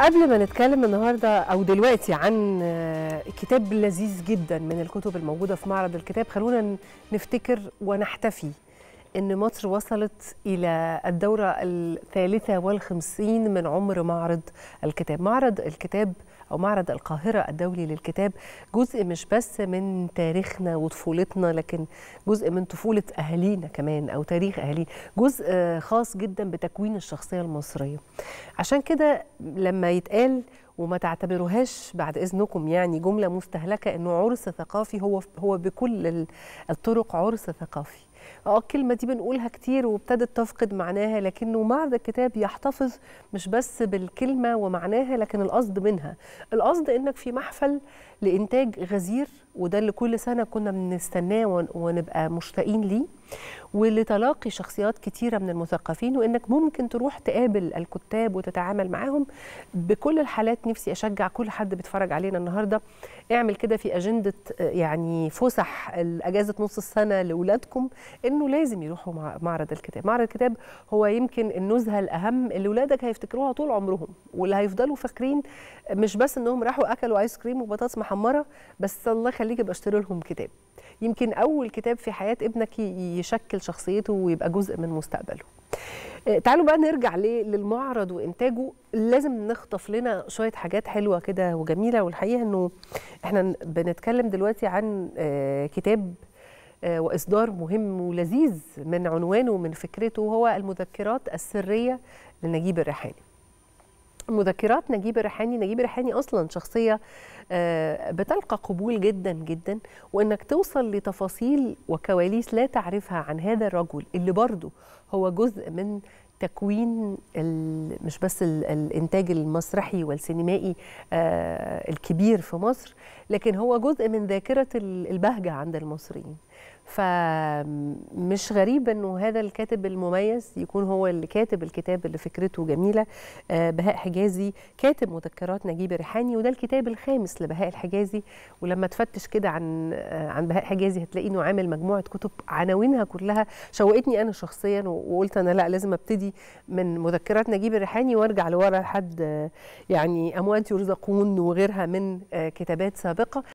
قبل ما نتكلم النهارده او دلوقتي عن آه، كتاب لذيذ جدا من الكتب الموجوده في معرض الكتاب خلونا نفتكر ونحتفي أن مصر وصلت إلى الدورة الثالثة والخمسين من عمر معرض الكتاب معرض الكتاب أو معرض القاهرة الدولي للكتاب جزء مش بس من تاريخنا وطفولتنا لكن جزء من طفولة أهالينا كمان أو تاريخ أهالينا جزء خاص جدا بتكوين الشخصية المصرية عشان كده لما يتقال وما تعتبروهاش بعد اذنكم يعني جمله مستهلكه انه عرس ثقافي هو هو بكل الطرق عرس ثقافي اه الكلمه دي بنقولها كتير وابتدت تفقد معناها لكنه معرض الكتاب يحتفظ مش بس بالكلمه ومعناها لكن القصد منها القصد انك في محفل لانتاج غزير وده اللي كل سنه كنا بنستناه ونبقى مشتاقين ليه ولتلاقي شخصيات كتيره من المثقفين وانك ممكن تروح تقابل الكتاب وتتعامل معاهم بكل الحالات نفسي اشجع كل حد بيتفرج علينا النهارده اعمل كده في اجنده يعني فسح اجازه نص السنه لاولادكم انه لازم يروحوا معرض الكتاب معرض الكتاب هو يمكن النزهه الاهم اللي اولادك هيفتكروها طول عمرهم واللي هيفضلوا فاكرين مش بس انهم راحوا اكلوا ايس كريم وبطاطس محمره بس الله الخليج يبقى اشتري لهم كتاب يمكن اول كتاب في حياه ابنك يشكل شخصيته ويبقى جزء من مستقبله آه، تعالوا بقى نرجع ليه للمعرض وانتاجه لازم نخطف لنا شويه حاجات حلوه كده وجميله والحقيقه انه احنا بنتكلم دلوقتي عن آه، كتاب آه، واصدار مهم ولذيذ من عنوانه ومن فكرته هو المذكرات السريه لنجيب الريحاني مذكرات نجيب الريحاني نجيب الريحاني اصلا شخصيه آه، بتلقى قبول جدا جدا وانك توصل لتفاصيل وكواليس لا تعرفها عن هذا الرجل اللي برضه هو جزء من تكوين مش بس الانتاج المسرحي والسينمائي آه، الكبير في مصر لكن هو جزء من ذاكره البهجه عند المصريين فمش غريب انه هذا الكاتب المميز يكون هو اللي كاتب الكتاب اللي فكرته جميله آه، بهاء حجازي كاتب مذكرات نجيب ريحاني وده الكتاب الخامس لبهاء الحجازي ولما تفتش كده عن آه، عن بهاء حجازي هتلاقي انه عامل مجموعه كتب عناوينها كلها شوقتني انا شخصيا وقلت انا لا لازم ابتدي من مذكرات نجيب الريحاني وارجع لورا لحد يعني اموات يرزقون وغيرها من آه، كتابات سابقه